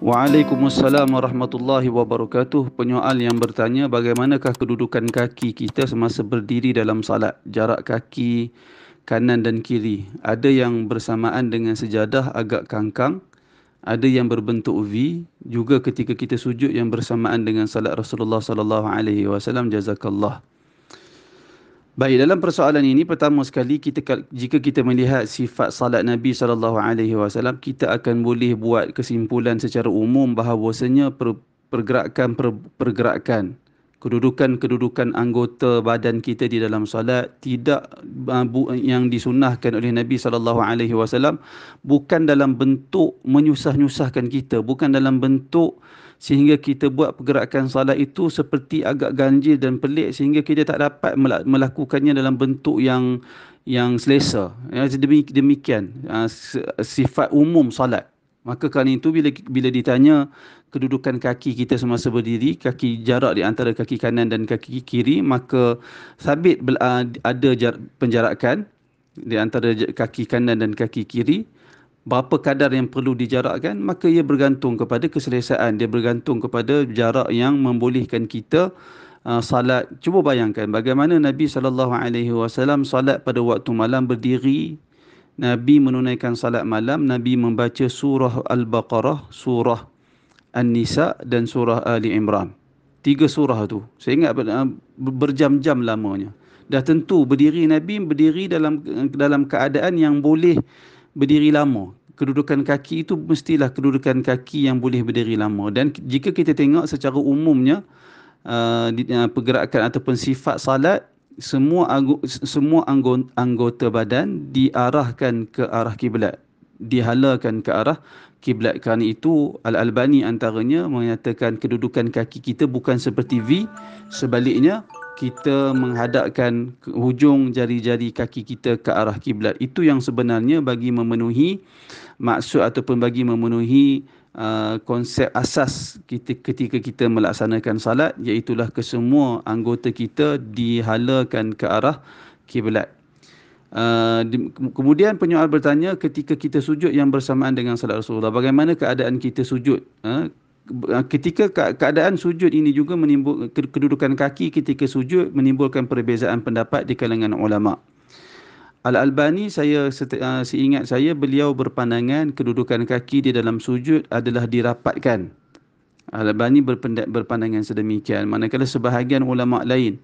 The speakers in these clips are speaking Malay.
Waalaikumsalam warahmatullahi wabarakatuh. Penyoal yang bertanya bagaimanakah kedudukan kaki kita semasa berdiri dalam salat? Jarak kaki kanan dan kiri. Ada yang bersamaan dengan sejadah agak kangkang. Ada yang berbentuk V juga ketika kita sujud yang bersamaan dengan salat Rasulullah sallallahu alaihi wasallam jazakallah. Baik, dalam persoalan ini pertama sekali kita jika kita melihat sifat salat Nabi sallallahu alaihi wasallam, kita akan boleh buat kesimpulan secara umum bahawasanya per, pergerakan per, pergerakan kedudukan-kedudukan anggota badan kita di dalam solat tidak ah, yang disunahkan oleh Nabi sallallahu alaihi wasallam bukan dalam bentuk menyusah-nyusahkan kita, bukan dalam bentuk sehingga kita buat pergerakan salat itu seperti agak ganjil dan pelik sehingga kita tak dapat melakukannya dalam bentuk yang yang selesa. Ya, demikian ha, sifat umum salat. Maka kan itu bila bila ditanya kedudukan kaki kita semasa berdiri, kaki jarak di antara kaki kanan dan kaki kiri, maka sabit ada penjarakan di antara kaki kanan dan kaki kiri berapa kadar yang perlu dijarakkan maka ia bergantung kepada keselesaan dia bergantung kepada jarak yang membolehkan kita uh, salat cuba bayangkan bagaimana Nabi sallallahu alaihi wasallam salat pada waktu malam berdiri Nabi menunaikan salat malam Nabi membaca surah al-baqarah surah an-nisa dan surah ali imran tiga surah tu saya ingat uh, berjam-jam lamanya dah tentu berdiri Nabi berdiri dalam dalam keadaan yang boleh berdiri lama kedudukan kaki itu mestilah kedudukan kaki yang boleh berdiri lama dan jika kita tengok secara umumnya uh, uh pergerakan ataupun sifat salat semua semua anggota badan diarahkan ke arah kiblat dihalakan ke arah kiblat kerana itu Al-Albani antaranya menyatakan kedudukan kaki kita bukan seperti V sebaliknya kita menghadapkan hujung jari-jari kaki kita ke arah kiblat itu yang sebenarnya bagi memenuhi maksud ataupun bagi memenuhi Uh, konsep asas kita ketika kita melaksanakan salat iaitu kesemua anggota kita dihalakan ke arah kiblat. Uh, kemudian penyoal bertanya ketika kita sujud yang bersamaan dengan salat Rasulullah bagaimana keadaan kita sujud uh, Ah, ketika keadaan sujud ini juga menimbul kedudukan kaki ketika sujud menimbulkan perbezaan pendapat di kalangan ulama. Al-Albani saya ah, seingat saya beliau berpandangan kedudukan kaki di dalam sujud adalah dirapatkan. Al-Albani berpandangan sedemikian manakala sebahagian ulama lain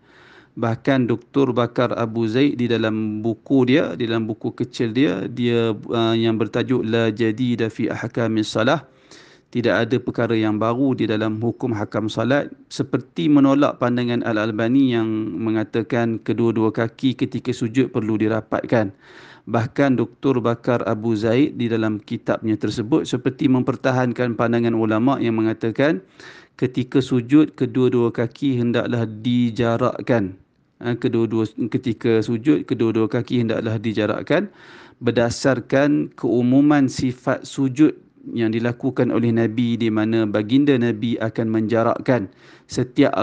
bahkan Doktor Bakar Abu Zaid di dalam buku dia di dalam buku kecil dia dia uh, yang bertajuk la jadida fi ahkamis salah tidak ada perkara yang baru di dalam hukum hakam salat seperti menolak pandangan Al-Albani yang mengatakan kedua-dua kaki ketika sujud perlu dirapatkan. Bahkan Dr. Bakar Abu Zaid di dalam kitabnya tersebut seperti mempertahankan pandangan ulama yang mengatakan ketika sujud kedua-dua kaki hendaklah dijarakkan. Ha, kedua-dua ketika sujud kedua-dua kaki hendaklah dijarakkan berdasarkan keumuman sifat sujud yang dilakukan oleh Nabi di mana baginda Nabi akan menjarakkan setiap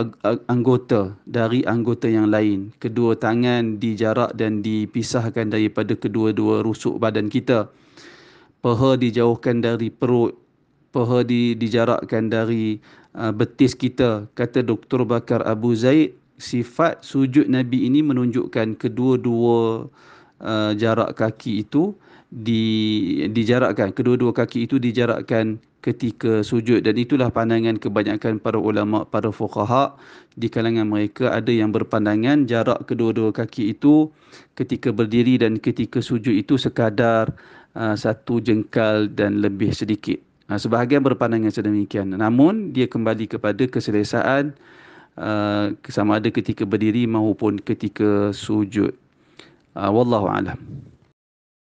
anggota dari anggota yang lain. Kedua tangan dijarak dan dipisahkan daripada kedua-dua rusuk badan kita. Peha dijauhkan dari perut. Peha di, dijarakkan dari uh, betis kita. Kata Dr. Bakar Abu Zaid, sifat sujud Nabi ini menunjukkan kedua-dua uh, jarak kaki itu di dijarakkan kedua-dua kaki itu dijarakkan ketika sujud dan itulah pandangan kebanyakan para ulama para fuqaha di kalangan mereka ada yang berpandangan jarak kedua-dua kaki itu ketika berdiri dan ketika sujud itu sekadar uh, satu jengkal dan lebih sedikit uh, sebahagian berpandangan sedemikian namun dia kembali kepada keselesaan uh, sama ada ketika berdiri maupun ketika sujud والله أعلم